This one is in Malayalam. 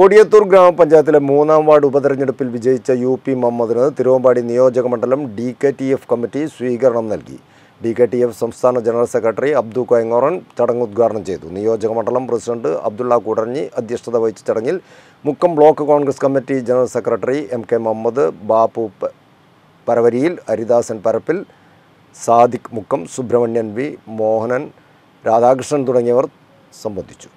കൊടിയത്തൂർ ഗ്രാമപഞ്ചായത്തിലെ മൂന്നാം വാർഡ് ഉപതെരഞ്ഞെടുപ്പിൽ വിജയിച്ച യു പി മുഹമ്മദിന് തിരുവമ്പാടി നിയോജക മണ്ഡലം D K T F committee സ്വീകരണം നൽകി ഡി കെ ടി എഫ് സംസ്ഥാന ജനറൽ സെക്രട്ടറി അബ്ദു കോയങ്ങോറൻ ചടങ്ങ് ഉദ്ഘാടനം ചെയ്തു നിയോജക മണ്ഡലം പ്രസിഡന്റ് അബ്ദുള്ള കൂടഞ്ഞി അധ്യക്ഷത വഹിച്ച ചടങ്ങിൽ Mukkam block Congress committee general secretary M K Muhammad Bapu Paravariyil Haridasan Parappil Sadiq Mukkam Subrahmanyan V Mohanan Radhakrishnan തുടങ്ങിയവർ സംബന്ധിച്ചു